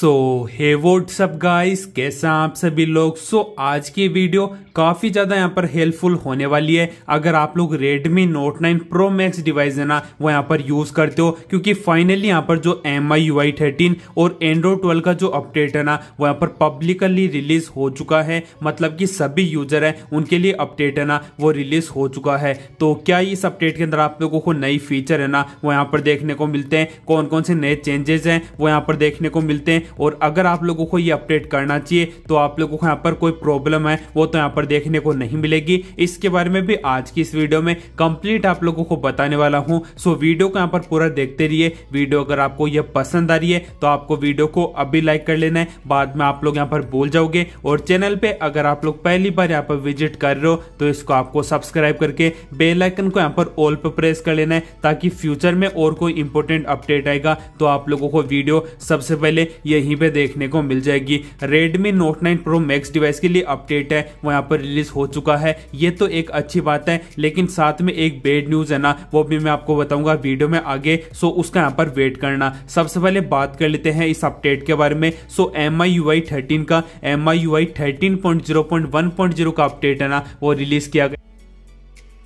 सो हे WhatsApp guys कैसे हैं आप सभी लोग सो so, आज की वीडियो काफ़ी ज़्यादा यहाँ पर हेल्पफुल होने वाली है अगर आप लोग Redmi Note 9 Pro Max device है ना वो यहाँ पर यूज़ करते हो क्योंकि फाइनली यहाँ पर जो M I U I thirteen और एंड्रॉयड ट्वेल्व का जो अपडेट है ना वो यहाँ पर पब्लिकली रिलीज हो चुका है मतलब कि सभी यूजर हैं उनके लिए अपडेट है ना वो रिलीज हो चुका है तो क्या इस अपडेट के अंदर आप लोगों को नई फीचर है ना वो यहाँ पर देखने को मिलते हैं कौन कौन से नए चेंजेस हैं वो यहाँ पर देखने को मिलते हैं और अगर आप लोगों को ये अपडेट करना चाहिए तो आप लोगों को यहाँ पर कोई प्रॉब्लम है वो तो यहाँ पर देखने को नहीं मिलेगी इसके बारे में भी आज की इस वीडियो में कंप्लीट आप लोगों को बताने वाला हूँ सो वीडियो को यहाँ पर पूरा देखते रहिए वीडियो अगर आपको यह पसंद आ रही है तो आपको वीडियो को अभी लाइक कर लेना है बाद में आप लोग यहाँ पर बोल जाओगे और चैनल पर अगर आप लोग पहली बार यहाँ पर विजिट कर रहे हो तो इसको आपको सब्सक्राइब करके बेलाइकन को यहाँ पर ऑल पर प्रेस कर लेना है ताकि फ्यूचर में और कोई इंपॉर्टेंट अपडेट आएगा तो आप लोगों को वीडियो सबसे पहले ये यहीं पे देखने को मिल जाएगी Redmi Note 9 Pro Max device के लिए अपडेट है वो यहाँ पर रिलीज हो चुका है ये तो एक अच्छी बात है लेकिन साथ में एक बेड न्यूज है ना वो भी मैं आपको बताऊंगा वीडियो में आगे सो उसका यहाँ पर वेट करना सबसे पहले बात कर लेते हैं इस अपडेट के बारे में so M I U I thirteen का M I U I thirteen point zero point one point zero का अपडेट है ना वो रिलीज किया गया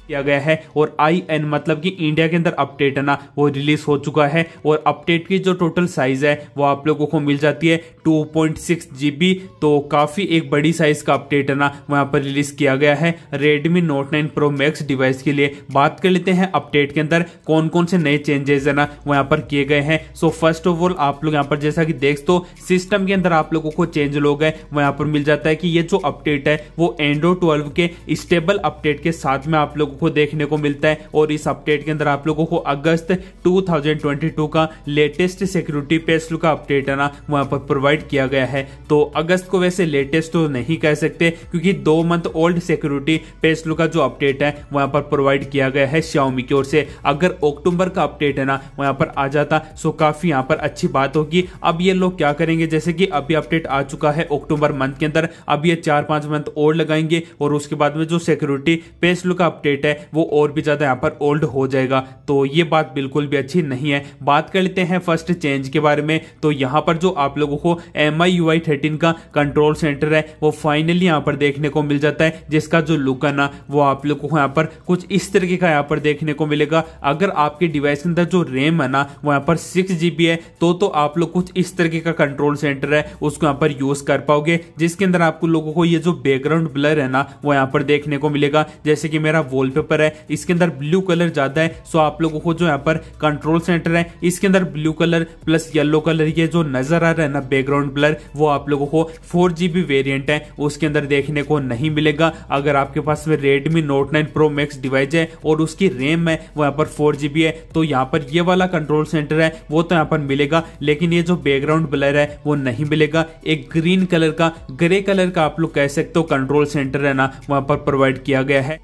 किया गया है और आई एन मतलब कि इंडिया के अंदर अपडेट है ना वो रिलीज हो चुका है और अपडेट की जो टोटल साइज है वो आप लोगों को मिल जाती है 2.6 पॉइंट तो काफ़ी एक बड़ी साइज का अपडेट है ना वहाँ पर रिलीज किया गया है Redmi Note nine Pro Max device के लिए बात कर लेते हैं अपडेट के अंदर कौन कौन से नए चेंजेस है ना वहां पर किए गए हैं सो फर्स्ट ऑफ ऑल आप लोग यहाँ पर जैसा कि देख दो तो, सिस्टम के अंदर आप लोगों को चेंज लोग है वहां पर मिल जाता है कि ये जो अपडेट है वो एंड्रो ट्वेल्व के स्टेबल अपडेट के साथ में आप लोग लोगों को देखने को मिलता है और इस अपडेट के अंदर आप लोगों को अगस्त 2022 का लेटेस्ट सिक्योरिटी पेस्ट का अपडेट है ना वहां पर प्रोवाइड किया गया है तो अगस्त को वैसे लेटेस्ट तो नहीं कह सकते क्योंकि दो मंथ ओल्ड सिक्योरिटी पेस्ट का जो अपडेट है वहां पर प्रोवाइड किया गया है श्यामी की ओर से अगर अक्टूबर का अपडेट है ना वहां पर आ जाता सो काफी यहाँ पर अच्छी बात होगी अब ये लोग क्या करेंगे जैसे कि अभी अपडेट आ चुका है अक्टूबर मंथ के अंदर अब ये चार पांच मंथ और लगाएंगे और उसके बाद में जो सिक्योरिटी पेस्ट का अपडेट डेट है वो और भी ज़्यादा यहाँ पर ओल्ड हो जाएगा तो ये बात बिल्कुल भी अच्छी नहीं है बात कर लेते हैं फर्स्ट चेंज के बारे में तो यहाँ पर जो आप लोगों को M I U I thirteen का कंट्रोल सेंटर है वो फाइनली यहाँ पर देखने को मिल जाता है जिसका जो लुक है ना वो आप लोगों को यहाँ पर कुछ इस तरीके का यहाँ पर देखने को मिलेगा अगर आपके डिवाइस के अंदर जो रेम है ना वो यहाँ पर सिक्स जीबी है तो तो आप लोग कुछ इस तरीके का कंट्रोल सेंटर है उसको यहाँ पर यूज कर पाओगे जिसके अंदर आपको लोगों को ये जो बैकग्राउंड ब्लर है ना वो यहाँ पर देखने को मिलेगा जैसे कि मेरा वॉल वॉलपेपर है इसके अंदर ब्लू कलर ज्यादा है सो आप लोगों को जो यहाँ पर कंट्रोल सेंटर है इसके अंदर blue colour plus yellow colour ये जो नजर आ रहा है ना बैकग्राउंड ब्लर वो आप लोगों को फोर जीबी वेरियंट है उसके अंदर देखने को नहीं मिलेगा अगर आपके पास में Redmi Note nine Pro Max device है और उसकी रेम है वो यहाँ पर फोर है तो यहाँ पर ये वाला कंट्रोल सेंटर है वो तो यहाँ पर मिलेगा लेकिन ये जो बैकग्राउंड ब्लर है वो नहीं मिलेगा एक ग्रीन कलर का ग्रे कलर का आप लोग कह सकते हो कंट्रोल सेंटर है ना वहां पर प्रोवाइड किया गया है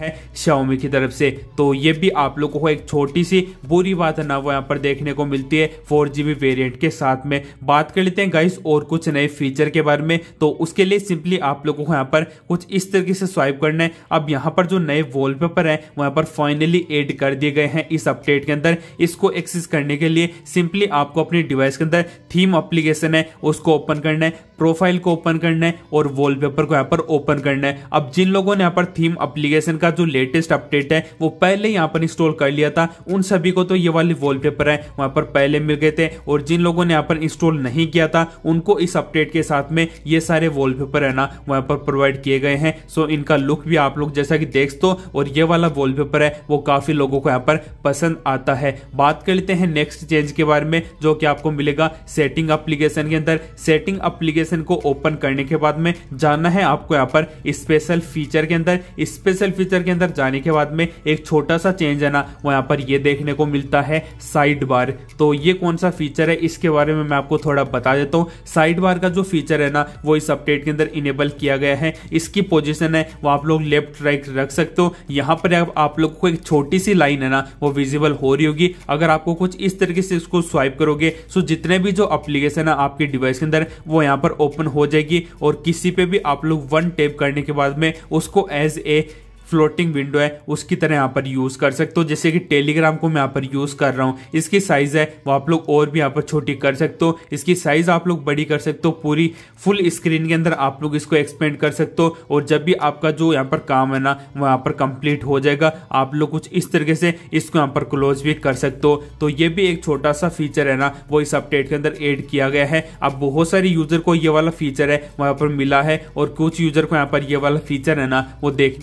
है शाओमी की तरफ से तो ये भी आप लोगों को एक छोटी सी बुरी बात है ना वो यहाँ पर देखने को मिलती है फोर जीबी वेरियंट के साथ में बात कर लेते हैं गाइस और कुछ नए फीचर के बारे में तो उसके लिए सिंपली आप लोगों को यहाँ पर कुछ इस तरीके से स्वाइप करना है अब यहाँ पर जो नए वॉलपेपर है वहाँ पर फाइनली एड कर दिए गए हैं इस अपडेट के अंदर इसको एक्सेस करने के लिए सिंपली आपको अपने डिवाइस के अंदर थीम अप्लीकेशन है उसको ओपन करना है प्रोफाइल को ओपन करना है और वॉलपेपर को यहाँ पर ओपन करना है अब जिन लोगों ने यहाँ पर थीम अप्लीकेशन का इसका जो लेटेस्ट अपडेट है वो पहले यहाँ पर इंस्टॉल कर लिया था उन सभी को तो ये वाले वॉलपेपर है वहाँ पर पहले मिल गए थे और जिन लोगों ने यहाँ पर इंस्टॉल नहीं किया था उनको इस अपडेट के साथ में ये सारे वॉलपेपर है ना वहाँ पर प्रोवाइड किए गए हैं सो इनका लुक भी आप लोग जैसा कि देख दो तो, और ये वाला वॉलपेपर है वो काफी लोगों को यहाँ पर पसंद आता है बात कर लेते हैं नेक्स्ट चेंज के बारे में जो कि आपको मिलेगा सेटिंग अप्लीकेशन के अंदर सेटिंग अप्लीकेशन को ओपन करने के बाद में जाना है आपको यहाँ पर स्पेशल फीचर के अंदर स्पेशल फीचर पिक्चर के अंदर जाने के बाद में एक छोटा सा चेंज है ना वो यहाँ पर ये देखने को मिलता है साइड बार तो ये कौन सा फीचर है इसके बारे में मैं आपको थोड़ा बता देता हूँ साइड बार का जो फीचर है ना वो इस अपडेट के अंदर इनेबल किया गया है इसकी पोजिशन है वो आप लोग लेफ्ट राइट रख सकते हो यहाँ पर आप लोग को एक छोटी सी लाइन है ना वो विजिबल हो रही होगी अगर आपको कुछ इस तरीके से इसको स्वाइप करोगे सो जितने भी जो अप्लीकेशन है आपके डिवाइस के अंदर वो यहाँ पर ओपन हो जाएगी और किसी पे भी आप लोग वन टेप करने के बाद में उसको एज ए फ्लोटिंग विंडो है उसकी तरह यहाँ पर यूज कर सकते हो जैसे कि टेलीग्राम को मैं यहाँ पर यूज कर रहा हूँ इसकी साइज है वो आप लोग और भी यहाँ पर छोटी कर सकते हो इसकी साइज आप लोग बड़ी कर सकते हो पूरी फुल स्क्रीन के अंदर आप लोग इसको एक्सपेंड कर सकते हो और जब भी आपका जो यहाँ पर काम है ना वो यहाँ पर कंप्लीट हो जाएगा आप लोग कुछ इस तरीके से इसको यहाँ पर क्लोज भी कर सकते हो तो ये भी एक छोटा सा फीचर है ना वो इस अपडेट के अंदर एड किया गया है अब बहुत सारे यूजर को ये वाला फीचर है वहाँ पर मिला है और कुछ यूजर को यहाँ पर ये वाला फीचर है ना वो देख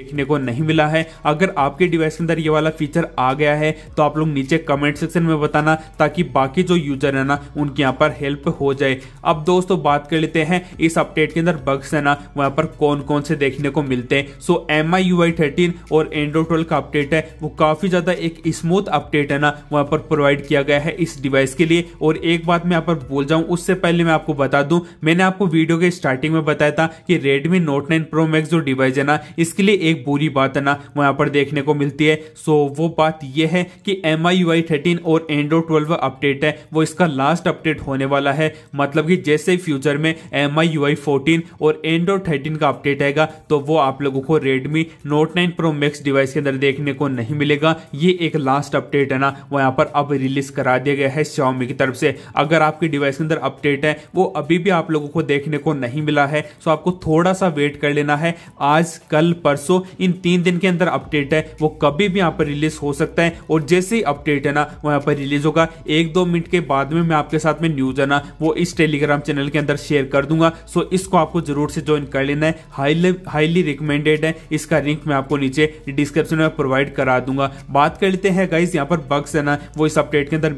देखने को नहीं मिला है अगर आपके डिवाइस के अंदर ये वाला फीचर आ गया है तो आप लोग नीचे कमेंट सेक्शन में बताना ताकि बाकी जो यूजर है ना उनके यहाँ पर हेल्प हो जाए अब दोस्तों बात कर लेते हैं इस अपडेट के अंदर बग्स है ना वहाँ पर कौन कौन से देखने को मिलते हैं सो एम आई यू और एंड्रो ट्वेल्व का अपडेट है वो काफी ज्यादा एक स्मूथ अपडेट है ना वहाँ पर प्रोवाइड किया गया है इस डिवाइस के लिए और एक बात मैं यहाँ पर बोल जाऊँ उससे पहले मैं आपको बता दूँ मैंने आपको वीडियो के स्टार्टिंग में बताया था कि Redmi Note nine Pro Max जो डिवाइस है ना इसके लिए एक बुरी बात है ना वहाँ पर देखने को मिलती है सो वो बात यह है कि M I U I thirteen और एंड्रो ट्वेल्व अपडेट है वो इसका लास्ट अपडेट होने वाला है मतलब कि जैसे फ्यूचर में M I U I fourteen और एंड्रो थर्टीन का अपडेट आएगा तो वो आप लोगों को Redmi Note nine Pro Max device के अंदर देखने को नहीं मिलेगा ये एक लास्ट अपडेट है ना वो यहाँ पर अब रिलीज करा दिया गया है शॉमी की तरफ से अगर आपके डिवाइस के अंदर अपडेट है वो अभी भी आप लोगों को देखने को नहीं मिला है सो तो आपको थोड़ा सा वेट कर लेना है आज कल परसों इन तीन दिन के अंदर अपडेट है वो कभी भी यहाँ पर रिलीज हो सकता है और जैसे ही अपडेट है ना वो यहाँ पर रिलीज होगा एक दो मिनट के बाद में मैं आपके साथ में न्यूज है ना वो इस टेलीग्राम चैनल के अंदर शेयर कर दूंगा सो इसको आपको जरूर से ज्वाइन कर लेना है हाईली रिकमेंडेड है इसका लिंक मैं आपको नीचे डिस्क्रिप्शन में प्रोवाइड करा दूंगा बात कर लेते हैं गाइज यहाँ पर बग्स है ना वो इस अपडेट के अंदर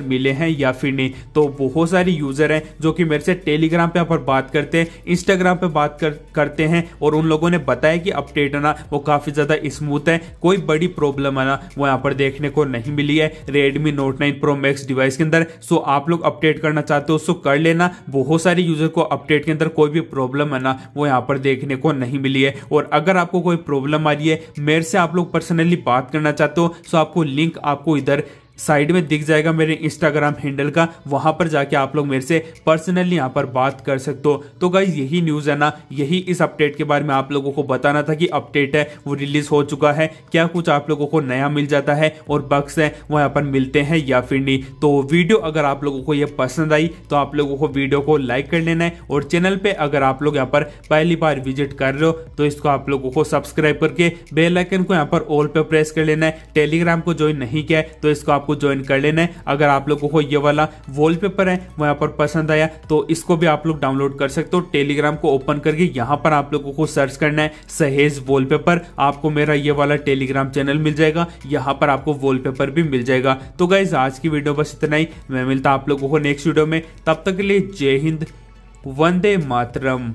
मिले हैं या फिर नहीं तो बहुत सारे यूज़र हैं जो कि मेरे से टेलीग्राम पे पर बात करते हैं इंस्टाग्राम पे बात कर, करते हैं और उन लोगों ने बताया कि अपडेट आना वो काफ़ी ज़्यादा स्मूथ है कोई बड़ी प्रॉब्लम आना वो यहाँ पर देखने को नहीं मिली है Redmi Note nine Pro Max device के अंदर सो आप लोग अपडेट करना चाहते हो सो कर लेना बहुत सारे यूज़र को अपडेट के अंदर कोई भी प्रॉब्लम आना वो यहाँ पर देखने को नहीं मिली है और अगर आपको कोई प्रॉब्लम आ रही है मेरे से आप लोग पर्सनली बात करना चाहते हो सो आपको लिंक आपको इधर साइड में दिख जाएगा मेरे इंस्टाग्राम हैंडल का वहां पर जाके आप लोग मेरे से पर्सनली यहाँ पर बात कर सकते हो तो गाइज यही न्यूज़ है ना यही इस अपडेट के बारे में आप लोगों को बताना था कि अपडेट है वो रिलीज हो चुका है क्या कुछ आप लोगों को नया मिल जाता है और बक्स है वो यहाँ पर मिलते हैं या फिर नहीं तो वीडियो अगर आप लोगों को यह पसंद आई तो आप लोगों को वीडियो को लाइक कर लेना है और चैनल पर अगर आप लोग यहाँ पर पहली बार विजिट कर रहे हो तो इसको आप लोगों को सब्सक्राइब करके बेलाइकन को यहाँ पर ऑल पर प्रेस कर लेना है टेलीग्राम को ज्वाइन नहीं किया तो इसको आपको आपको ज्वाइन कर लेना है अगर आप लोगों को ये वाला वॉलपेपर है वो यहाँ पर पसंद आया तो इसको भी आप लोग डाउनलोड कर सकते हो टेलीग्राम को ओपन करके यहाँ पर आप लोगों को सर्च करना है सहेज पेपर आपको मेरा ये वाला टेलीग्राम चैनल मिल जाएगा यहाँ पर आपको वॉलपेपर भी मिल जाएगा तो गाइज आज की वीडियो बस इतना ही मैं मिलता आप लोगों को नेक्स्ट वीडियो में तब तक के लिए जय हिंद वंदे मातरम